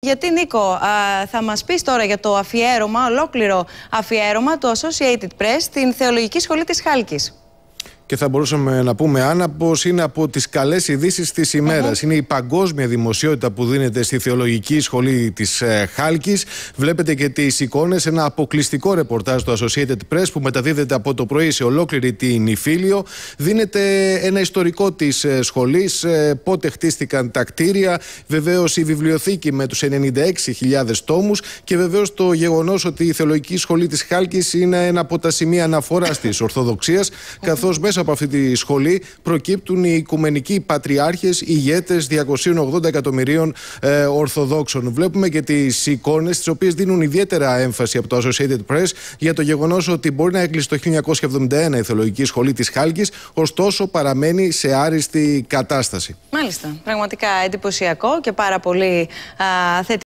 Γιατί Νίκο, θα μας πεις τώρα για το αφιέρωμα, ολόκληρο αφιέρωμα του Associated Press στην Θεολογική Σχολή της Χάλκης και θα μπορούσαμε να πούμε, Άννα, πω είναι από τις καλές ειδήσεις της ημερα Είναι η παγκόσμια δημοσιότητα που δίνεται στη Θεολογική Σχολή της ε, Χάλκης. Χάλκη. Βλέπετε και τις εικόνες, ένα αποκλειστικό ρεπορτάζ του Associated Press που μεταδίδεται από το πρωί σε ολόκληρη την Ιφίλιο. Δίνεται ένα ιστορικό της ε, σχολής, σχολή, ε, πότε χτίστηκαν τα κτίρια, βεβαίως η βιβλιοθήκη με τους 96.000 τόμους και βεβαίως το γεγονός ότι η Θεολογική Σχολή της Χάλκης είναι ένα από τα σημεία αναφοράς της ορθοδοξια καθώ μέσα από αυτή τη σχολή προκύπτουν οι οικουμενικοί πατριάρχες, ηγέτες 280 εκατομμυρίων ε, Ορθοδόξων. Βλέπουμε και τις εικόνες, τις οποίες δίνουν ιδιαίτερα έμφαση από το Associated Press για το γεγονός ότι μπορεί να έκλεισε το 1971 η Θεολογική Σχολή της Χάλκης, ωστόσο παραμένει σε άριστη κατάσταση. Μάλιστα. Πραγματικά εντυπωσιακό και πάρα πολύ θετικό.